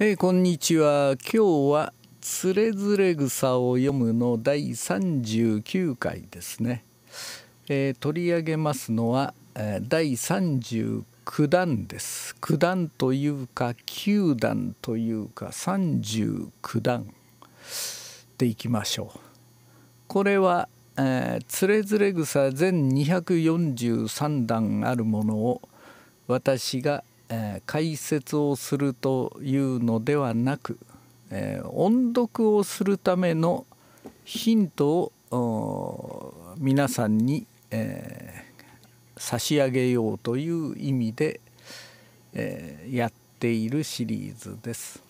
えー、こんにちは今日は「つれづれ草を読む」の第39回ですね、えー、取り上げますのは、えー、第39段です九段というか九段というか39段でいきましょうこれは「つれづれ草」全243段あるものを私がえー、解説をするというのではなく、えー、音読をするためのヒントを皆さんに、えー、差し上げようという意味で、えー、やっているシリーズです。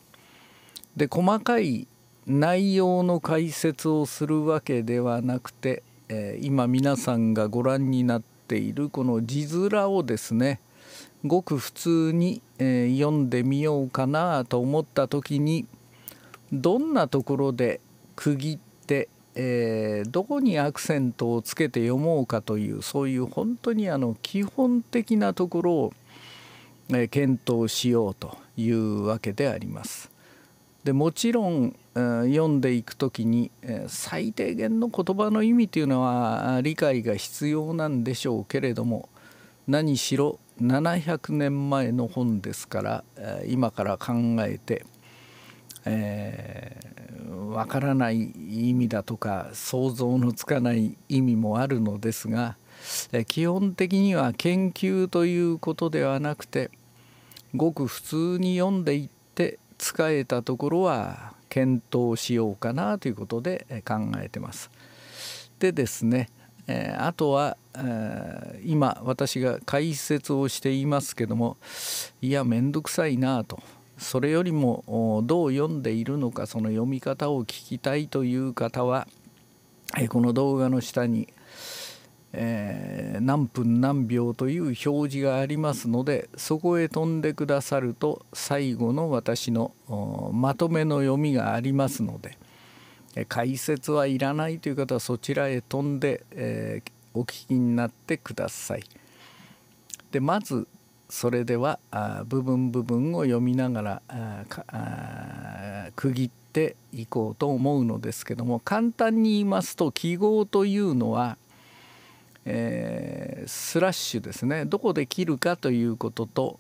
で細かい内容の解説をするわけではなくて、えー、今皆さんがご覧になっているこの字面をですねごく普通に、えー、読んでみようかなと思った時にどんなところで区切って、えー、どこにアクセントをつけて読もうかというそういう本当にあの基本的なところを、えー、検討しようというわけであります。でもちろん読んでいく時に最低限の言葉の意味というのは理解が必要なんでしょうけれども何しろ700年前の本ですから今から考えてえー、からない意味だとか想像のつかない意味もあるのですが基本的には研究ということではなくてごく普通に読んでいって使えたところは検討しようかなということで考えてます。でですねえー、あとは、えー、今私が解説をしていますけどもいや面倒くさいなとそれよりもどう読んでいるのかその読み方を聞きたいという方は、えー、この動画の下に、えー、何分何秒という表示がありますのでそこへ飛んでくださると最後の私のまとめの読みがありますので。解説はいらないという方はそちらへ飛んで、えー、お聞きになってください。でまずそれではあ部分部分を読みながらあ区切っていこうと思うのですけども簡単に言いますと記号というのは、えー、スラッシュですねどこで切るかということと、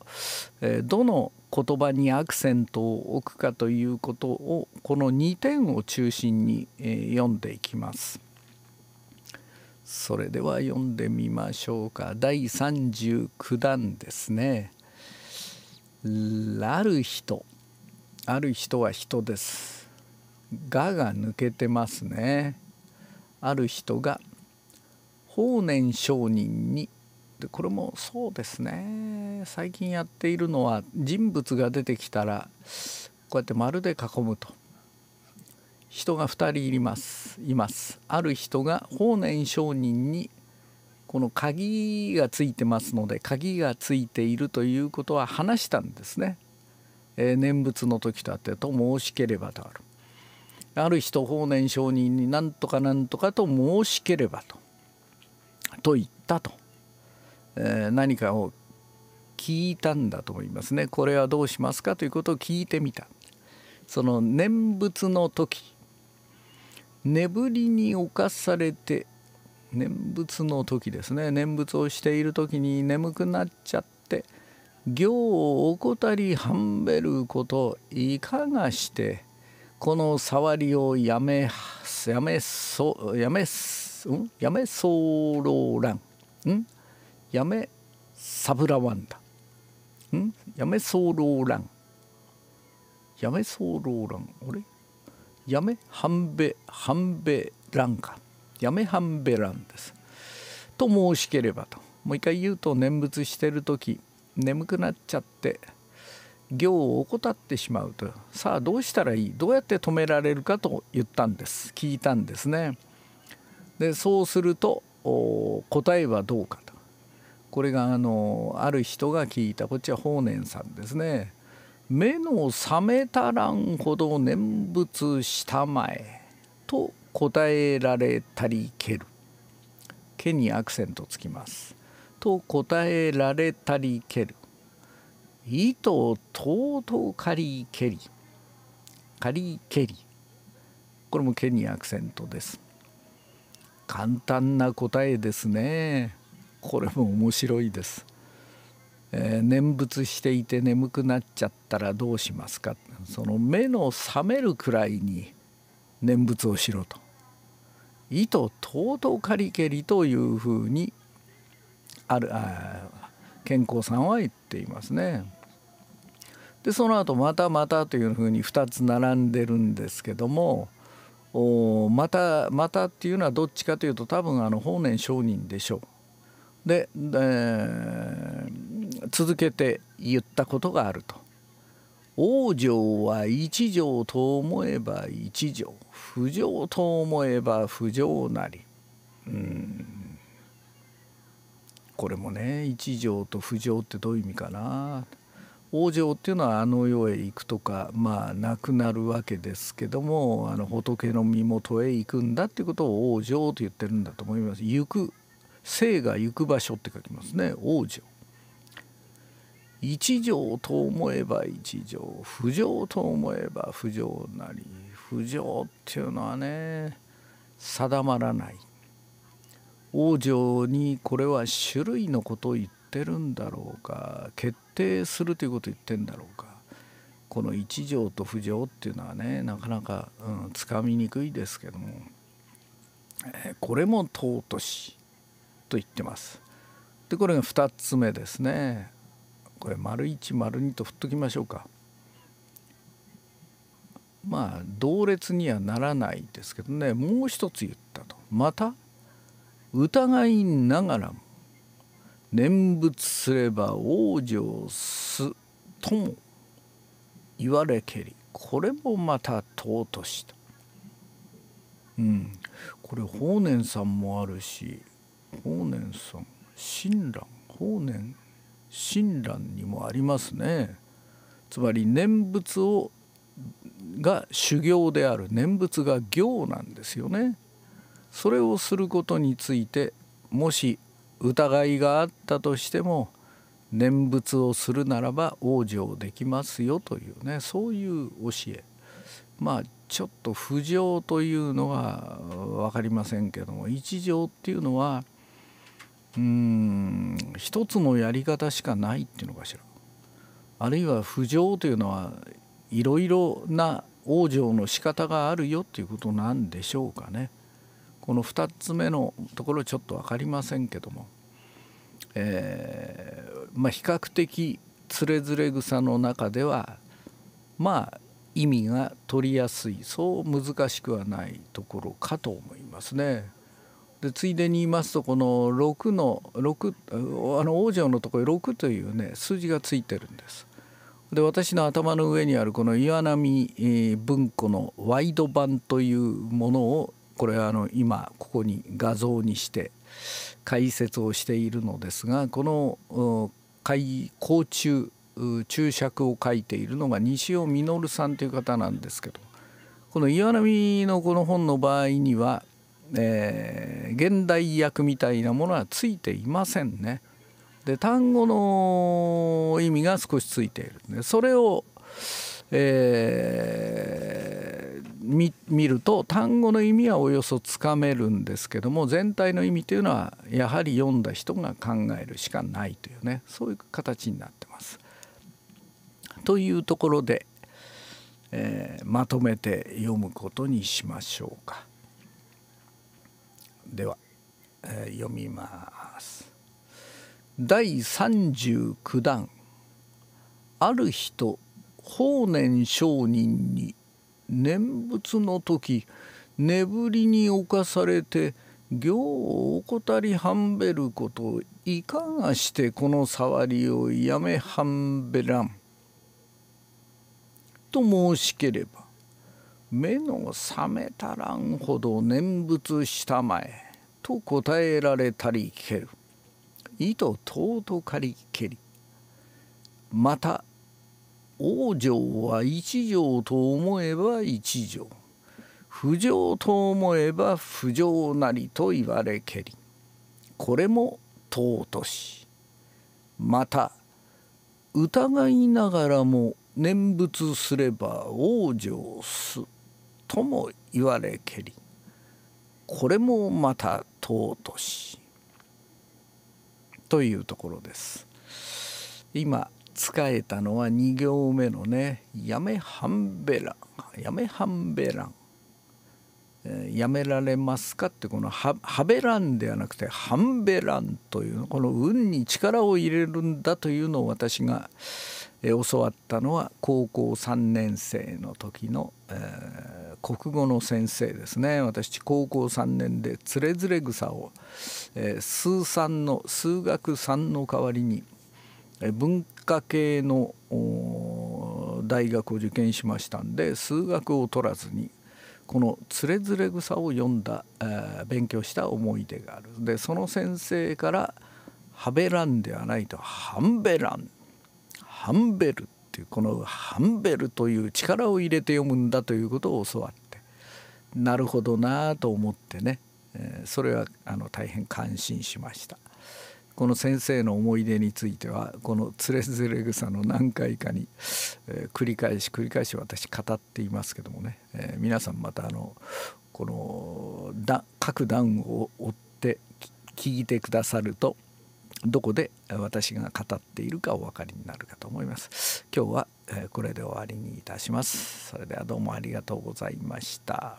えー、どの言葉にアクセントを置くかということをこの2点を中心に、え読んでいきます。それでは読んでみましょうか第39弾ですね。ある人ある人は人です。がが抜けてますね。ある人が法然上人にでこれもそうですね最近やっているのは人物が出てきたらこうやって丸で囲むと人が2人いますいますある人が法然上人にこの鍵がついてますので鍵がついているということは話したんですね。えー、念仏の時とあってと申しければとある。ある人法然上人になんとかなんとかと申しければと。と言ったと。え何かを聞いたんだと思いますねこれはどうしますかということを聞いてみたその念仏の時眠りに侵されて念仏の時ですね念仏をしている時に眠くなっちゃって行を怠りはんべることいかがしてこの触りをやめやめそやめ、うん、やめそうろうらんんやめサブラワンダんやめソーローランやめソーローラン俺やめハンベハンベランかやめハンベランですと申しければともう一回言うと念仏してる時眠くなっちゃって行を怠ってしまうとさあどうしたらいいどうやって止められるかと言ったんです聞いたんですねでそうすると答えはどうかこれがあのある人が聞いたこっちは法然さんですね目の覚めたらんほど念仏したまえと答えられたりけるけにアクセントつきますと答えられたりけるいとうとうかりけりかりけりこれもけにアクセントです簡単な答えですねこれも面白いです。えー、念仏していて眠くなっちゃったらどうしますかその目の覚めるくらいに念仏をしろと「意図尊とかりけり」というふうにあるあ健康さんは言っていますね。でその後またまた」というふうに2つ並んでるんですけども「おまたまた」っていうのはどっちかというと多分あの法然上人でしょう。で、えー、続けて言ったことがあると「往生は一条と思えば一条不条と思えば不条なり」うんこれもね一条と不条ってどういう意味かな。往生っていうのはあの世へ行くとかまあ亡くなるわけですけどもあの仏の身元へ行くんだっていうことを往生と言ってるんだと思います。行く生が行く場所って書きますね往生一条と思えば一条不条と思えば不条なり不条っていうのはね定まらない往生にこれは種類のことを言ってるんだろうか決定するということを言ってんだろうかこの一条と不条っていうのはねなかなか、うん、つかみにくいですけども、えこれも尊しと言ってます。でこれが2つ目ですね。これ丸1丸2と振っときましょうか。まあ同列にはならないですけどねもう一つ言ったとまた疑いながらも念仏すれば往生すとも言われけりこれもまた尊しと。うん、これ法然さんもあるし法然さん親鸞法然親鸞にもありますねつまり念仏をが修行である念仏が行なんですよねそれをすることについてもし疑いがあったとしても念仏をするならば往生できますよというねそういう教えまあちょっと不浄というのは分かりませんけども一条っていうのはうん一つのやり方しかないっていうのかしらあるいは浮上というのはいろいろな往生の仕方があるよっていうことなんでしょうかね。この2つ目のところちょっと分かりませんけども、えー、まあ、比較的つれづれ草の中ではまあ意味が取りやすいそう難しくはないところかと思いますね。でついでに言いますとこの6の6あの王女のところ6というね数字がついてるんです。で私の頭の上にあるこの岩波文庫のワイド版というものをこれはあの今ここに画像にして解説をしているのですがこの開講中注釈を書いているのが西尾実さんという方なんですけどこの岩波のこの本の場合にはえー、現代訳みたいなものはついていませんね。で単語の意味が少しついているでそれを、えー、見ると単語の意味はおよそつかめるんですけども全体の意味というのはやはり読んだ人が考えるしかないというねそういう形になってます。というところで、えー、まとめて読むことにしましょうか。では、えー、読みます第39段ある人法然上人に念仏の時眠りに侵されて行を怠りはんべることいかがしてこの触りをやめはんべらん」と申しければ目の覚めたらんほど念仏したまえ」と答えられたりける「意図尊かりけり」また「往生は一条と思えば一条」「不条と思えば不条なり」と言われけりこれも尊しまた疑いながらも念仏すれば往生す。とも言われけりこれもまた尊し」というところです。今使えたのは2行目のね「やめはんべらん」「やめはんべらん」やめられますかってこのはべらんではなくてはんべらんというこの運に力を入れるんだというのを私が教わったのは高校3年生の時の、えー、国語の先生ですね私高校3年で「つれづれ草を」えー、数三の数学3の代わりに文化系の大学を受験しましたんで数学を取らずにこの「つれづれ草」を読んだ、えー、勉強した思い出があるでその先生から「ハベランではないとハンベラン」「ハンベル」いうこのハンベルという力を入れて読むんだということを教わってなるほどなと思ってねそれはあの大変感心しました。この先生の思い出についてはこの「つれづれ草」の何回かに、えー、繰り返し繰り返し私語っていますけどもね、えー、皆さんまたあのこの各段を追って聞いてくださるとどこで私が語っているかお分かりになるかと思います。今日はこれで終わりにいたします。それではどうもありがとうございました。